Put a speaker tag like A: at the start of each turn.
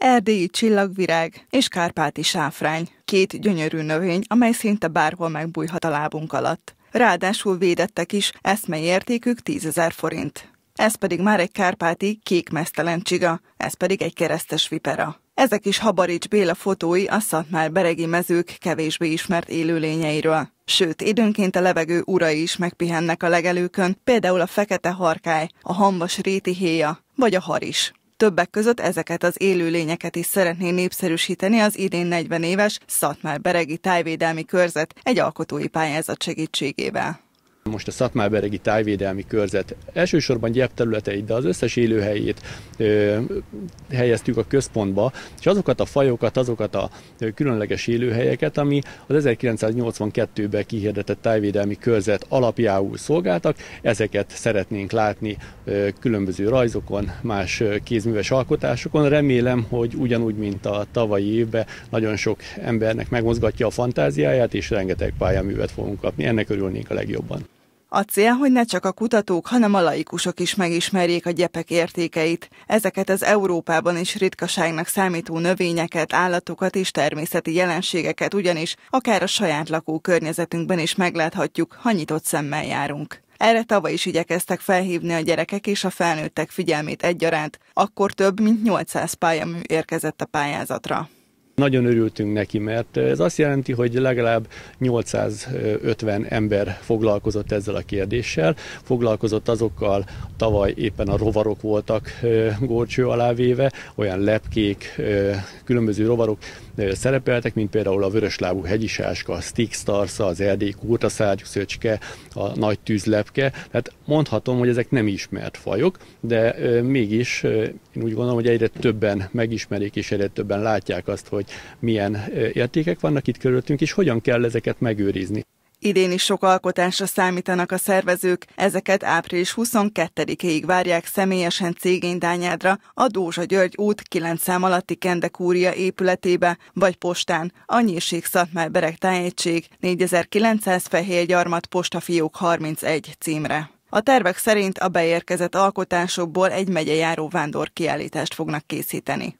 A: erdélyi csillagvirág és kárpáti sáfrány. Két gyönyörű növény, amely szinte bárhol megbújhat a lábunk alatt. Ráadásul védettek is, eszmei értékük 10 ezer forint. Ez pedig már egy kárpáti kék mesztelen csiga, ez pedig egy keresztes vipera. Ezek is Habarics Béla fotói a Szatmár beregi mezők kevésbé ismert élőlényeiről. Sőt, időnként a levegő urai is megpihennek a legelőkön, például a fekete harkály, a hambas réti héja vagy a haris. Többek között ezeket az élőlényeket is szeretné népszerűsíteni az idén 40 éves Szatmár Beregi Tájvédelmi Körzet egy alkotói pályázat segítségével.
B: Most a Szatmárberegi tájvédelmi körzet elsősorban gyepterületeit, de az összes élőhelyét ö, helyeztük a központba, és azokat a fajokat, azokat a különleges élőhelyeket, ami az 1982-ben kihirdetett tájvédelmi körzet alapjául szolgáltak, ezeket szeretnénk látni ö, különböző rajzokon, más kézműves alkotásokon. Remélem, hogy ugyanúgy, mint a tavalyi évben, nagyon sok embernek megmozgatja a fantáziáját, és rengeteg pályaművet fogunk kapni. Ennek örülnénk a legjobban.
A: A cél, hogy ne csak a kutatók, hanem a laikusok is megismerjék a gyepek értékeit, ezeket az Európában is ritkaságnak számító növényeket, állatokat és természeti jelenségeket ugyanis akár a saját lakókörnyezetünkben is megláthatjuk, ha nyitott szemmel járunk. Erre tavaly is igyekeztek felhívni a gyerekek és a felnőttek figyelmét egyaránt, akkor több mint 800 pályamű érkezett a pályázatra.
B: Nagyon örültünk neki, mert ez azt jelenti, hogy legalább 850 ember foglalkozott ezzel a kérdéssel, foglalkozott azokkal, tavaly éppen a rovarok voltak górcső alá véve, olyan lepkék, különböző rovarok szerepeltek, mint például a vöröslábú hegyisáska, Stick Starsa, az erdély kurtaszágyszöcske, a nagy tűzlepke, tehát mondhatom, hogy ezek nem ismert fajok, de mégis én úgy gondolom, hogy egyre többen megismerik és egyre többen látják azt, hogy milyen értékek vannak itt körülöttünk, és hogyan kell ezeket megőrizni.
A: Idén is sok alkotásra számítanak a szervezők, ezeket április 22-ig várják személyesen cégénydányádra, a Dózsa György út 9 szám alatti Kendekúria épületébe, vagy postán, a Nyírség Szatmár Bereg Tájegység 4900 gyarmat Postafiók 31 címre. A tervek szerint a beérkezett alkotásokból egy megyejáró kiállítást fognak készíteni.